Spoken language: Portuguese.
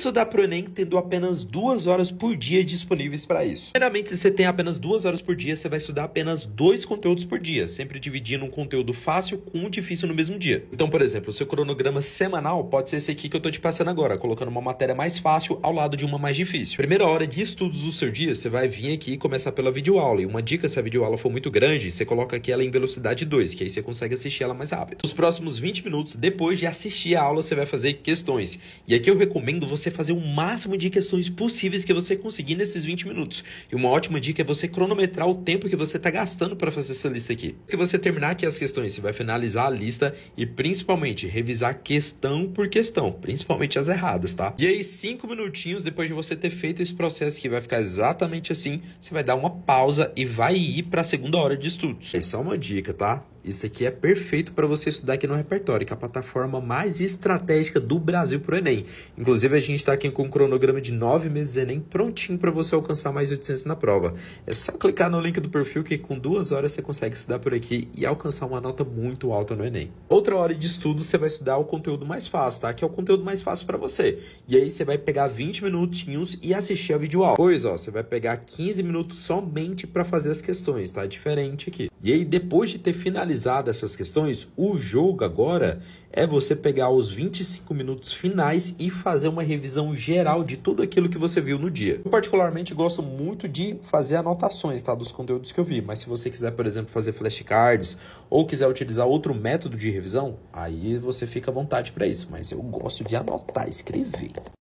Isso dá pro Enem tendo apenas duas horas por dia disponíveis para isso. Primeiramente, se você tem apenas duas horas por dia, você vai estudar apenas dois conteúdos por dia, sempre dividindo um conteúdo fácil com um difícil no mesmo dia. Então, por exemplo, seu cronograma semanal pode ser esse aqui que eu tô te passando agora, colocando uma matéria mais fácil ao lado de uma mais difícil. Primeira hora de estudos do seu dia, você vai vir aqui e começar pela videoaula. E uma dica, se a videoaula for muito grande, você coloca aqui ela em velocidade 2, que aí você consegue assistir ela mais rápido. Nos próximos 20 minutos, depois de assistir a aula, você vai fazer questões. E aqui eu recomendo você você fazer o máximo de questões possíveis que você conseguir nesses 20 minutos. E uma ótima dica é você cronometrar o tempo que você está gastando para fazer essa lista aqui. Que você terminar aqui as questões, você vai finalizar a lista e principalmente revisar questão por questão, principalmente as erradas, tá? E aí, cinco minutinhos depois de você ter feito esse processo que vai ficar exatamente assim, você vai dar uma pausa e vai ir para a segunda hora de estudos. É só uma dica, tá? Isso aqui é perfeito para você estudar aqui no repertório, que é a plataforma mais estratégica do Brasil para o Enem. Inclusive, a gente está aqui com um cronograma de nove meses Enem prontinho para você alcançar mais 800 na prova. É só clicar no link do perfil que com duas horas você consegue estudar por aqui e alcançar uma nota muito alta no Enem. Outra hora de estudo, você vai estudar o conteúdo mais fácil, tá? Que é o conteúdo mais fácil para você. E aí, você vai pegar 20 minutinhos e assistir a vídeo aula. Pois, ó, você vai pegar 15 minutos somente para fazer as questões, tá? Diferente aqui. E aí, depois de ter finalizado essas questões, o jogo agora é você pegar os 25 minutos finais e fazer uma revisão geral de tudo aquilo que você viu no dia. Eu particularmente gosto muito de fazer anotações, tá, dos conteúdos que eu vi, mas se você quiser, por exemplo, fazer flashcards ou quiser utilizar outro método de revisão, aí você fica à vontade para isso, mas eu gosto de anotar, escrever.